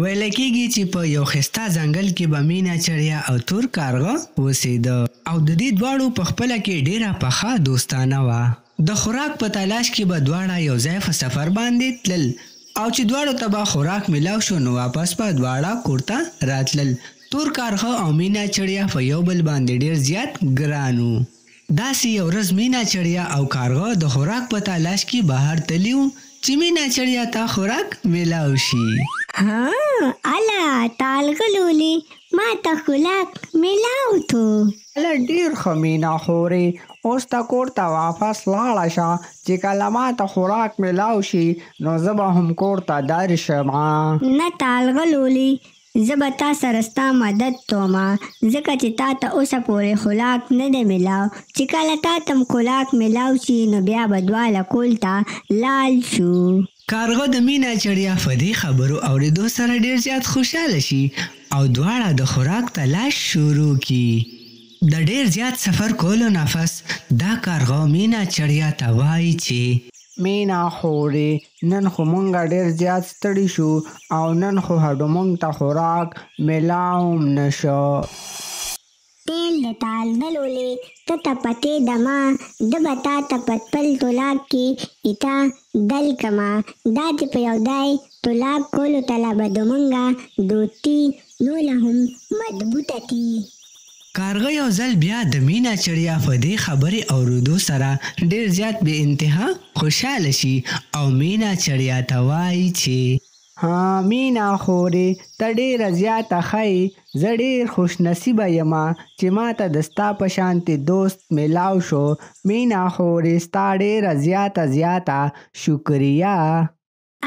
ویل کېږي چې په یو خستا ځنګل کې به مینا چړیا او تور کارغه اوسېده او د دې دواړو په خپله کې ډېره پخه دوستانه وه د خوراک په تلاش کې به دواړه یو ځای په سفر باندې تلل او چې دواړو ته به خوراک میلاو شو نو واپس به دواړه کور ته راتلل تور کارغه او مینا چړیا په یو بل باندې ډېر زیات ګران وو داسې یو ورځ مینا چړیا او کارغه د خوراک په تلاش کې بهر تللی وو چې مینا چړیا ته خوراک میلاو شي હા આલા તાલગલુલી ما ته خولاک میلاو تو له ډیر خمینا خوري اوس تا کور ته واپس لاړه شه چې کله ما ته خوراک میلاو شي نو زبا هم کور ته دار شم نه تالغلولی زبا تا سره ستا مدد توما ځکه چې تا ته اوسه پورې خوراک نه دی میلاو چې کله تا تم خوراک میلاو شي نو بیا به دواله کول ته لال شو کارغه د مینا چړیا په دې خبرو اورېدو سره ډیر زیات خوشاله شي او دواړه د خوراک تلاش شروع کړي د ډیر زیات سفر کولو نفس دا کارغه مینا چړیا ته وایي چې مینا خورې نن خو مونږ ډیر زیات ستړي شو او نن خو هډو مونږ ته خوراک ملاوم نشو تیل د تال دلولې ته تپتې دما د بتا تپتپل طلاب کې ایتا دل کما دا دې په یو ځای طلاب کولو طلاب دومنګا دوتی نو لهم مضبوطه تي کارغه یو ځل بیا د مینا چړیا په دې خبرې اوریدو سره ډیر زیات به انتها خوشاله شي او مینا چړیا ته وایي چې مینه خورې ته ډېره زیاته ښه یې زه ډېر خوش نصیبه یمه چې ماته د ستا په شانتې دوست میلاو شو مینه خورې ستا ډېره زیاته زیاته شکریه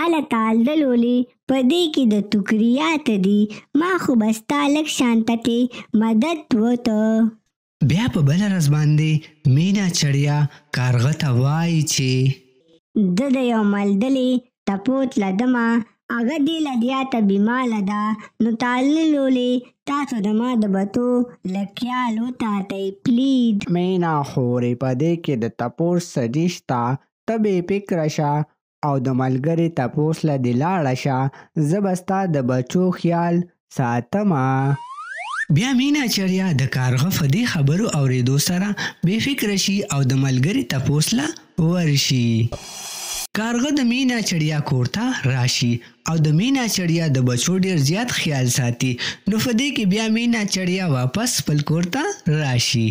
هلته الدلولې په دې کې د توکریات دي ما خو به ستا لږ شانته کې مدد وته بیا په بله ورځ باندې مینا چړیا کارغه ته وایي چې د د یو ملدلې تپوت لدمه هغه دې لګیا ته بیماله ده نو تعللولې تاسو زما د بتو له خیال وتاتی پلیز مینا خورې په دې کې د تپوس سړي شته ته بې فکره شه او د ملګري تپوس له دې لاړه شه زه به ستا د بچو خیال ساتمه بیا مینا چریا د کارغه په دې خبرو اورېدو سره بې فکره شي او د ملګري تپوس له ورشي کارغه د مینا چړیا کور ته راشي او د مینا چړیا د بچو ډیر زیات خیال ساتي نو فدې کې بیا مینا چړیا واپس خپل کور ته راشي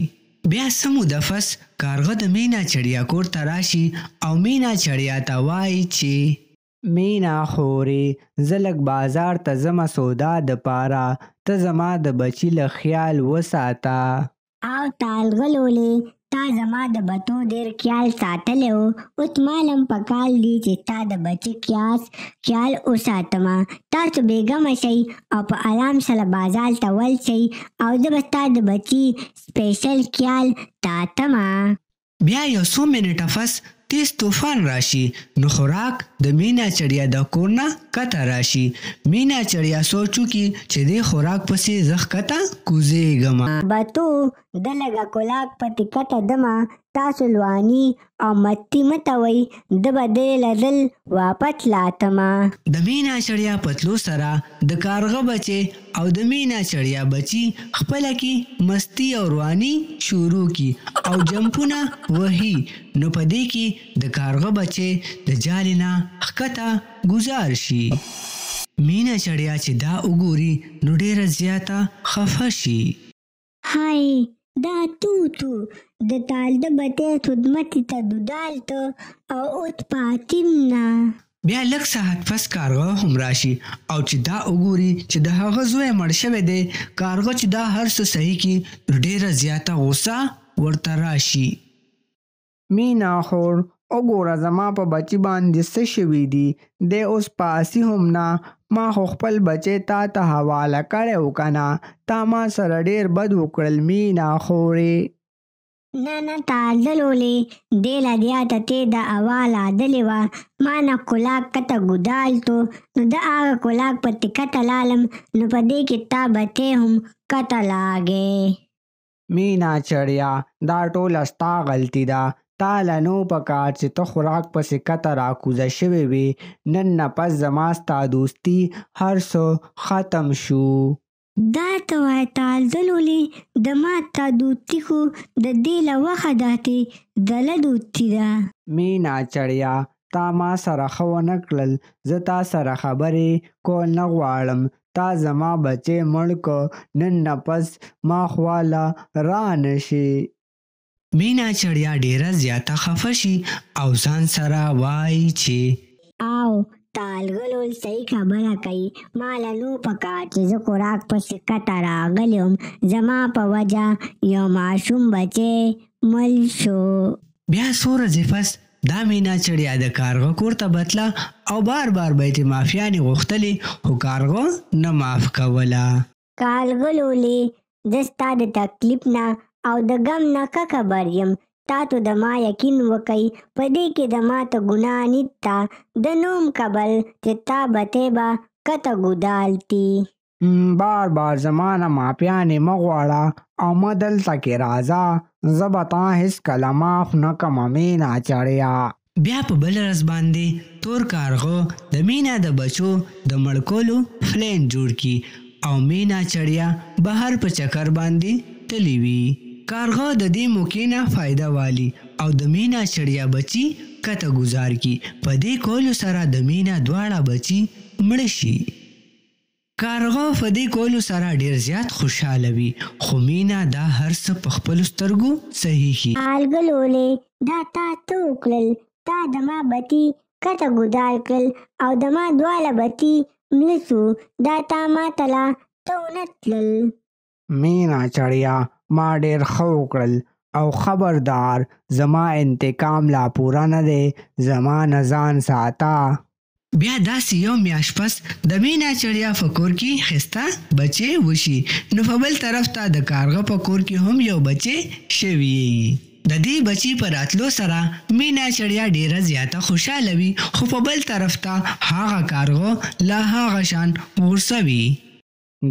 بیا سمو دفس کارغه د مینا چړیا کور ته راشي او مینا چړیا ته وایي چې مینا خورې زلک بازار ته زما سودا د پاره ته زما د بچی له خیال وساته او تالغلولې تا زما د بتو ډیر خیال ساتلی و اوس مالم په کال دی چې تا د بچي قیاس خیال وساتمه تاسو بېګمه شئ او په آرام سره بازار ته ولسئ او زه به ستا د بچي سپیشل خیال ساتمه بیا یو څو منټه پس تیز طوفان راشي نو خوراک د مینا چړیا د کورنا کته راشي مینا چړیا سوچو کی چې د خوراک پسې زخ کته کوزي غما باتو دلګه کولاک پتی کته دما تاسو لواني او متي متوي د بدل لدل واپس لاتما د مینا چړیا پتلو سره د کارغه بچي او د مینا چړیا بچي خپل کې مستی او رواني شروع کی او جمپونه وهي نو پدې کې د کارغه بچي د جالینا حقتا گزار شي مینا چړیا چې دا وګوري نو ډېر زیاته خفه شي هاي ದಾತೂತು ದ ತಾಳ್ದ ಬತೆ ತುದ್ಮತಿತ ದುದಾಲ್ತ او اتپاتیمنا بیا لک ساعت پس کارغه هم راشي او چې دا وګوري چې د هغه زوی مړ شوی دی کارغه چې دا هر څه صحیح کی ډیره زیاته غوسه ورته راشي مینا خور وګوره زما په بچي باندې څه شوي دي دی اوس پاسي هم نه ما خو خپل بچی تا ته حواله کړی و که نه تا ما سره ډېر بد وکړل مینه خورې نه نه تعدلولې دې له دیا ته تې د اواله عدلې وه ما نه کلاک کته ګودال تو نو د هغه کلاک پتې کته لالم نو په دې کې تا بتې هم کته لاګې مینا چړیا دا ټوله ستا غلطي ده تا له نه وو پکار چې ته خوراک پسې کښته راکوزه شوې وې نن نه پس زما ستا دوستي هر څه ختم شو دا ته وایه تعدل ولې د ما تا دوستي خو د دې له وخه داتې دله دوستي ده مینا چړیا تا ما سره ښه ونه کړل زه تا سره خبرې کول نه غواړم تا زما بچې مړ که نن نه پس ما خواله را نه شي مینا چړیا ډیره زیاته خفه شي او ځان سره وایي چې او تالګلول صحیح خبره کوي مال نو پکا چې زه خوراک په سکته راغلم زما په وجه یو ماشوم بچی مل شو بیا سور زفست دا مینا چړیا د کارغه کور ته بتله او بار بار به یې مافیانې غوښتلې خو کارغه نه معاف کوله کالګلولې زستا د تکلیف نه او د غم نه ککبر یم تاسو د ما یقین وکئ په دې کې د ما ته ګناه نتا د نوم قبل چې تا بته با کته ګدالتی بار بار زمانه ماپیانې مغواړه او ما دلته کې راځه زه به تا هیڅ کله معاف نه کم مې نه چړیا بیا په بل رس باندې تور کارغو د مینا د بچو د مړکولو پلین جوړ کی او مینا چړیا بهر په چکر باندې تلی وی کارغه د دې موقع نه فایده والی او د مینا چړیا بچی کته گزار کی په دې کولو سره د مینا دواړه بچی مړ شي کارغه په دې کولو سره ډیر زیات خوشاله وي خو مینا دا هر څه په خپل سترګو صحیح کی الګلولې دا تا توکل تا دما بتی کته گزار کړ او دما دواړه بتی ملسو دا تا ما تلا تو نتل مینا چړیا ما ډیر ښه وکړل او خبردار زما انتقام لا پوره نه دی زما نه ځان ساته بیا داسې یو میاش پس د مینا چړیا فکور کې خسته بچي وشي نو په بل طرف ته د کارغه فکور کې هم یو بچي شوی د دې بچي پر اتلو سره مینا چړیا ډیره زیاته خوشاله وي خو په بل طرف ته هاغه کارغه لا هاغه شان ورسوي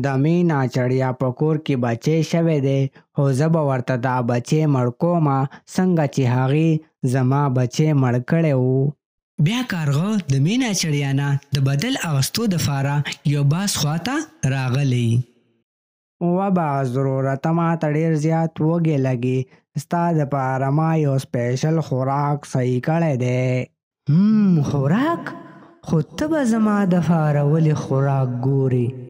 د مینا چړیا په کور کې بچی شوی دی خو زه به ورته دا بچی مړ کومه څنګه چې هغې زما بچی مړ کړی و بیا کارغه د مینا چړیا نه د بدل اغستو دپاره یو باز خواته راغلی و باز ضرورت ما ته ډېر زیات وږې لګي ستا دپاره ما یو سپیشل خوراک صحیح کړی دی خوراک خو ته به زما دپاره ولې خوراک ګورې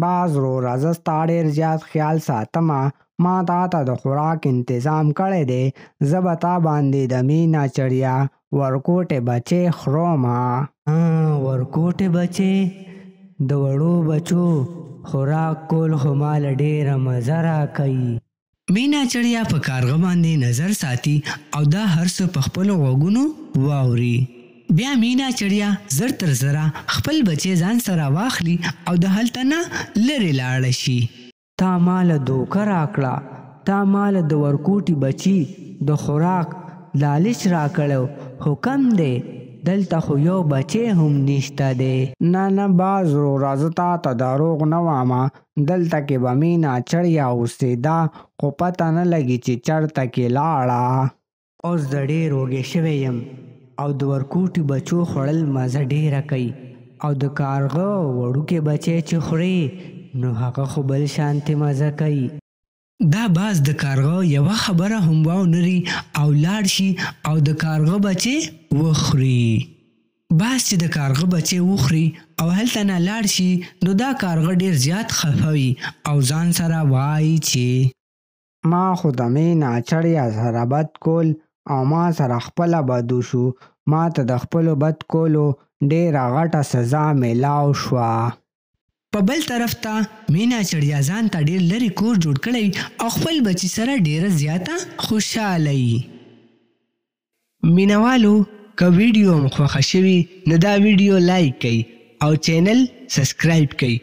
باز رو رزستا ډیر زیات خیال ساتمه ما تا ته د خوراک انتظام کړی دی زه به تا باندې د مینا چړیا ورکوټې بچې خروما ورکوټې بچې د وړو بچو خوراک کول خو مال ډیره مزه راکوي مینا چړیا په کارغه باندې نظر ساتي او دا هر څه په خپلو غوږونو واوري بیا مینا چړیا زر تر زره خپل بچی ځان سره واخلی او د هلته نه لرې لاړه شي تا مال دوکه راکړه تا مال د ورکوټي بچی د خوراک لالچ راکړو حکم دی دلته خو یو بچی هم نشته دی نه نه باز رو رازتا ته دروغ نه واما دلته کې به مینا چړیا اوسېدا خو پته نه لګي چې چرته کې لاړه اوس د ډېر وږې شوی یم او د ورکوټي بچو خوړل مزه ډیره کوي او د کارغه وړوکې بچی چې خوري نو هغه خو بل شانتې مزه کوي دا باز د کارغه یوه خبره هم واونري او لاړ شي او د کارغه بچی وخوري باز چې د کارغه بچی وخوري او هلته نه لاړ شي نو دا کارغه ډیر زیات خفوي او ځان سره وایي چې ما خو د مې ناچړیا سره بد کول او ما سره خپله بدو شو، ماته د خپلو بد کولو ډېره غټه سزا میلاو شوه. په بل طرف ته مینا چړیا ځان ته ډېر لرې کور جوړ کړی او خپل بچی سره ډېره زیاته خوشحاله وي مینوالو که ویډیو مو خوښه شوي نو دا ویډیو لایک کوئ او چینل سبسکرایب کوئ